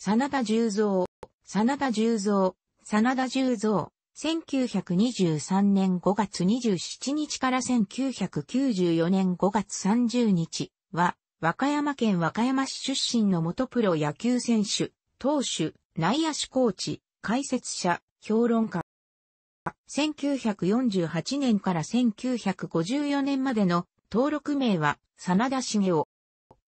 真田十三、真田十三、真田十三、1923年5月27日から1994年5月30日は、和歌山県和歌山市出身の元プロ野球選手、投手、内野手コーチ、解説者、評論家。1948年から1954年までの登録名は、真田茂雄。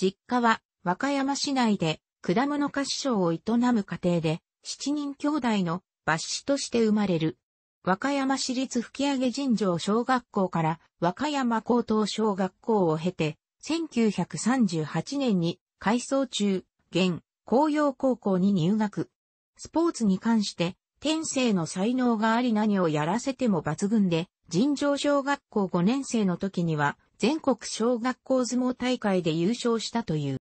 実家は和歌山市内で果物菓子商を営む家庭で、七人兄弟の抜子として生まれる。和歌山市立吹上尋常小学校から和歌山高等小学校を経て、1938年に改装中、現、紅葉高校に入学。スポーツに関して、天性の才能があり何をやらせても抜群で、尋常小学校5年生の時には、全国小学校相撲大会で優勝したという。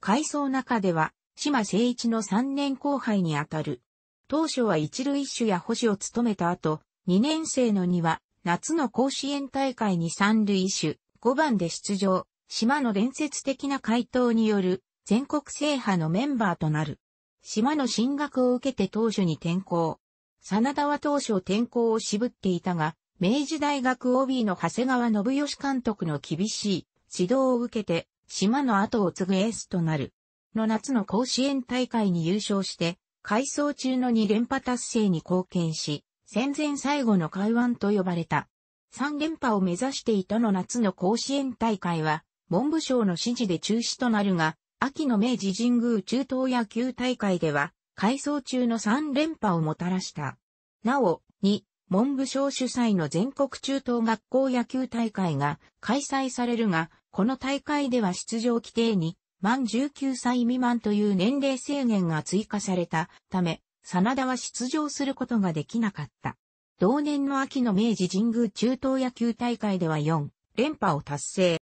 海藻中では、島誠一の3年後輩にあたる。当初は一塁手や保守を務めた後、2年生のには、夏の甲子園大会に三塁手、5番で出場、島の伝説的な回答による全国制覇のメンバーとなる。島の進学を受けて当初に転校。真田は当初転校を渋っていたが、明治大学 OB の長谷川信義監督の厳しい指導を受けて島の後を継ぐエースとなる。の夏の甲子園大会に優勝して、改装中の2連覇達成に貢献し、戦前最後の海湾と呼ばれた。3連覇を目指していたの夏の甲子園大会は、文部省の指示で中止となるが、秋の明治神宮中東野球大会では、改装中の3連覇をもたらした。なお、2、文部省主催の全国中等学校野球大会が開催されるが、この大会では出場規定に満19歳未満という年齢制限が追加されたため、真田は出場することができなかった。同年の秋の明治神宮中東野球大会では4連覇を達成。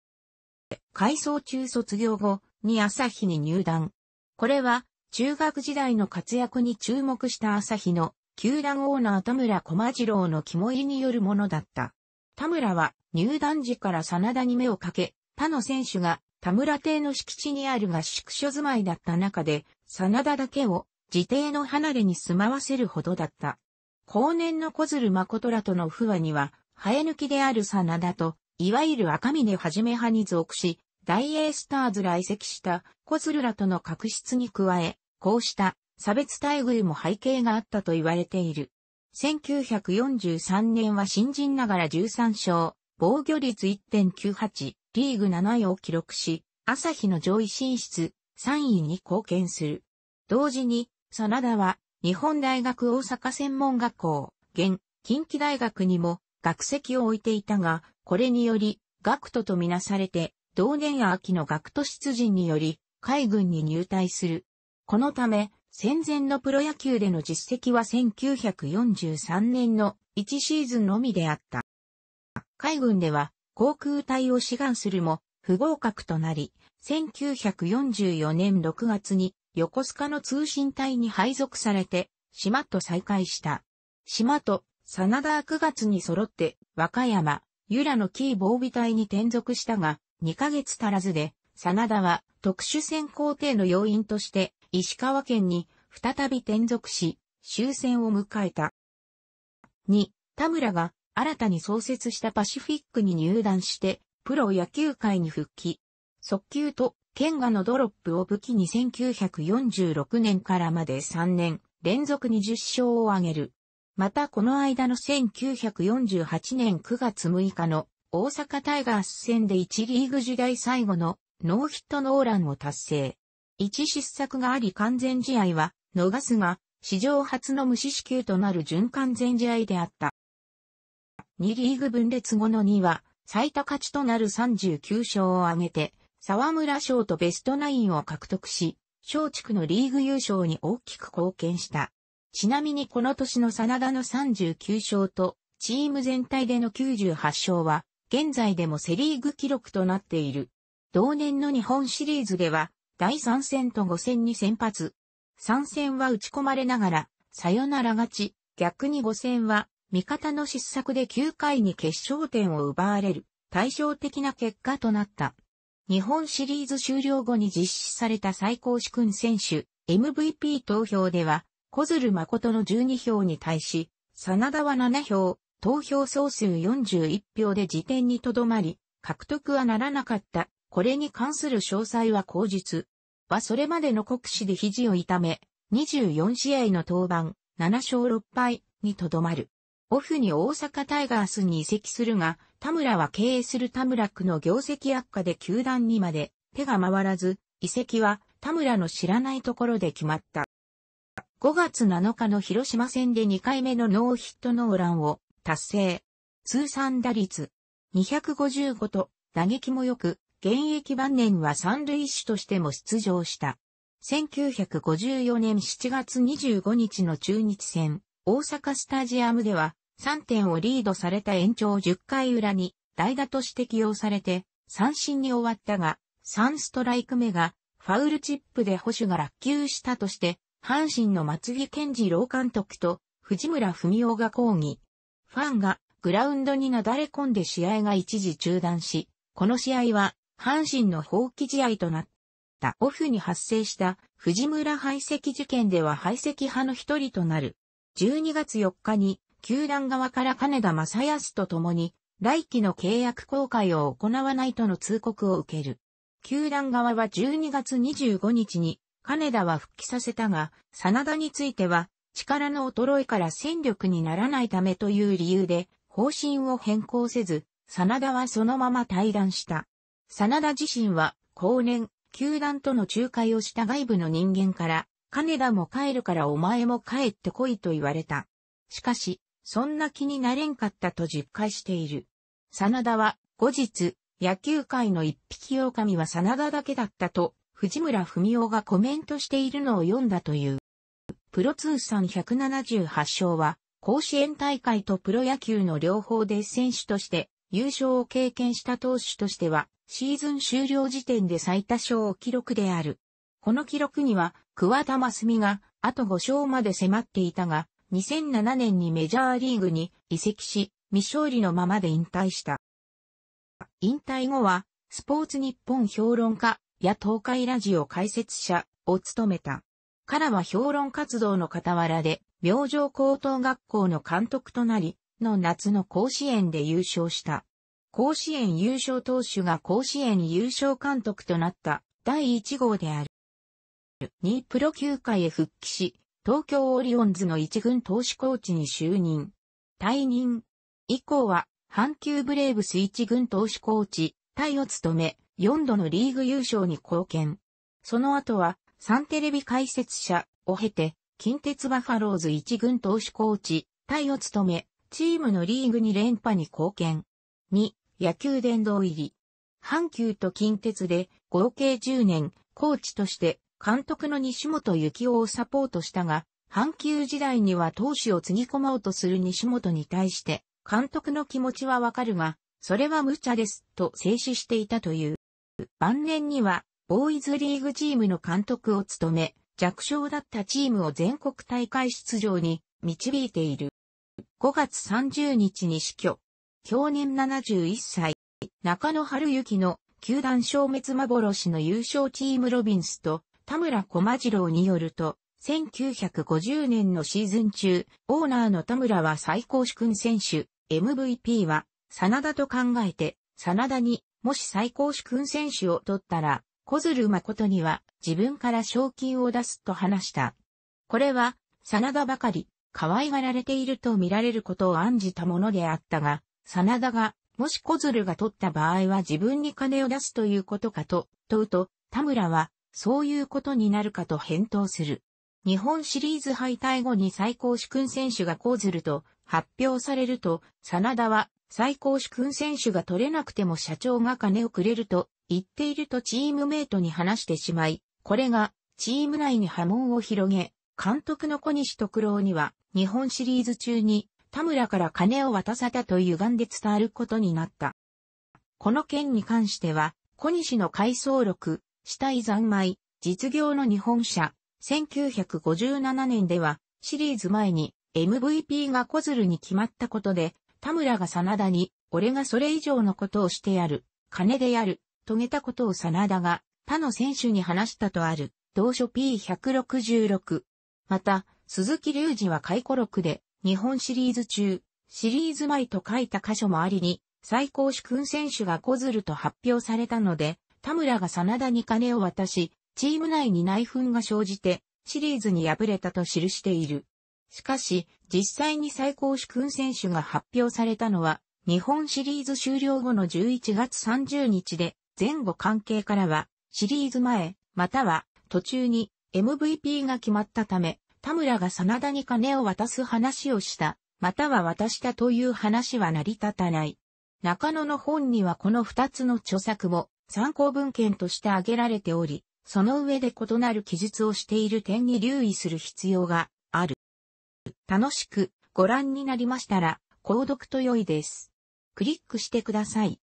改装中卒業後に朝日に入団。これは中学時代の活躍に注目した朝日の球団オーナー田村駒次郎の肝入りによるものだった。田村は入団時から真田に目をかけ、他の選手が田村邸の敷地にある合宿所住まいだった中で、真田だけを自邸の離れに住まわせるほどだった。後年の小鶴誠らとの不和には、生え抜きである真田と、いわゆる赤峰はじめ派に属し、大英スターズ来席した小鶴らとの確執に加え、こうした差別待遇も背景があったと言われている。1943年は新人ながら13勝、防御率1.98、リーグ7位を記録し、朝日の上位進出、3位に貢献する。同時に、真田は、日本大学大阪専門学校、現、近畿大学にも、学籍を置いていたが、これにより、学徒とみなされて、同年秋の学徒出陣により、海軍に入隊する。このため、戦前のプロ野球での実績は1943年の1シーズンのみであった。海軍では、航空隊を志願するも、不合格となり、1944年6月に横須賀の通信隊に配属されて、島と再会した。島と、真田は9月に揃って、和歌山、由良のキー防備隊に転属したが、2ヶ月足らずで、真田は特殊戦工艇の要員として、石川県に再び転属し、終戦を迎えた。2、田村が新たに創設したパシフィックに入団して、プロ野球界に復帰。速球と剣ガのドロップを武器に1946年からまで3年連続20勝を挙げる。またこの間の1948年9月6日の大阪タイガース戦で1リーグ時代最後のノーヒットノーランを達成。1失策があり完全試合は逃すが、史上初の無視死球となる準完全試合であった。2リーグ分裂後の2は、最多勝ちとなる39勝を挙げて、沢村賞とベストナインを獲得し、小地区のリーグ優勝に大きく貢献した。ちなみにこの年の真田の39勝と、チーム全体での98勝は、現在でもセリーグ記録となっている。同年の日本シリーズでは、第3戦と5戦に先発。3戦は打ち込まれながら、サヨナラ勝ち、逆に5戦は味方の失策で9回に決勝点を奪われる対照的な結果となった。日本シリーズ終了後に実施された最高主君選手 MVP 投票では、小鶴誠の12票に対し、真田は7票、投票総数41票で辞典にとどまり、獲得はならなかった。これに関する詳細は口述。はそれまでの国試で肘を痛め、24試合の登板、7勝6敗にとどまる。オフに大阪タイガースに移籍するが、田村は経営する田村区の業績悪化で球団にまで手が回らず、移籍は田村の知らないところで決まった。5月7日の広島戦で2回目のノーヒットノーランを達成。通算打率255と打撃も良く、現役晩年は三塁手としても出場した。1954年7月25日の中日戦、大阪スタジアムでは3点をリードされた延長10回裏に代打として起用されて三振に終わったが、3ストライク目がファウルチップで保守が落球したとして、阪神の松木健二郎監督と藤村文夫が抗議。ファンがグラウンドになだれ込んで試合が一時中断し、この試合は阪神の放棄試合となった。オフに発生した藤村排斥事件では排斥派の一人となる。12月4日に球団側から金田正康と共に、来期の契約公開を行わないとの通告を受ける。球団側は12月25日に金田は復帰させたが、真田については力の衰えから戦力にならないためという理由で方針を変更せず、真田はそのまま退団した。真田自身は後年、球団との仲介をした外部の人間から、金田も帰るからお前も帰ってこいと言われた。しかし、そんな気になれんかったと実感している。真田は、後日、野球界の一匹狼は真田だけだったと、藤村文夫がコメントしているのを読んだという。プロ通算178勝は、甲子園大会とプロ野球の両方で選手として優勝を経験した投手としては、シーズン終了時点で最多勝を記録である。この記録には、桑田真澄が、あと5勝まで迫っていたが、2007年にメジャーリーグに移籍し、未勝利のままで引退した。引退後は、スポーツ日本評論家や東海ラジオ解説者を務めた。からは評論活動の傍らで、明星高等学校の監督となり、の夏の甲子園で優勝した。甲子園優勝投手が甲子園優勝監督となった第1号である。2プロ球界へ復帰し、東京オリオンズの一軍投手コーチに就任。退任。以降は、阪急ブレーブス一軍投手コーチ、タを務め、4度のリーグ優勝に貢献。その後は、サンテレビ解説者を経て、近鉄バファローズ一軍投手コーチ、タを務め、チームのリーグに連覇に貢献。2、野球殿堂入り。阪急と近鉄で合計10年、コーチとして監督の西本幸夫をサポートしたが、阪急時代には投手を継ぎ込もうとする西本に対して、監督の気持ちはわかるが、それは無茶です、と制止していたという。晩年には、ボーイズリーグチームの監督を務め、弱小だったチームを全国大会出場に導いている。5月30日に死去。去年71歳。中野春之の球団消滅幻の優勝チームロビンスと田村駒次郎によると、1950年のシーズン中、オーナーの田村は最高主君選手、MVP は、真田と考えて、真田に、もし最高主君選手を取ったら、小鶴誠には、自分から賞金を出すと話した。これは、真田ばかり、可愛がられていると見られることを案じたものであったが、真田が、もし小鶴が取った場合は自分に金を出すということかと、問うと、田村は、そういうことになるかと返答する。日本シリーズ敗退後に最高主君選手が講ずると発表されると、真田は最高主君選手が取れなくても社長が金をくれると言っているとチームメイトに話してしまい、これがチーム内に波紋を広げ、監督の小西徳郎には日本シリーズ中に田村から金を渡さたと歪んで伝わることになった。この件に関しては、小西の回想録、死体三昧、実業の日本社、1957年では、シリーズ前に MVP が小鶴に決まったことで、田村が真田に、俺がそれ以上のことをしてやる、金でやる、遂げたことを真田が、他の選手に話したとある、同書 P166。また、鈴木隆二は回顧録で、日本シリーズ中、シリーズ前と書いた箇所もありに、最高主君選手が小鶴と発表されたので、田村が真田に金を渡し、チーム内に内紛が生じて、シリーズに敗れたと記している。しかし、実際に最高主君選手が発表されたのは、日本シリーズ終了後の11月30日で、前後関係からは、シリーズ前、または途中に MVP が決まったため、田村が真田に金を渡す話をした、または渡したという話は成り立たない。中野の本にはこの二つの著作も参考文献として挙げられており、その上で異なる記述をしている点に留意する必要がある。楽しくご覧になりましたら、購読と良いです。クリックしてください。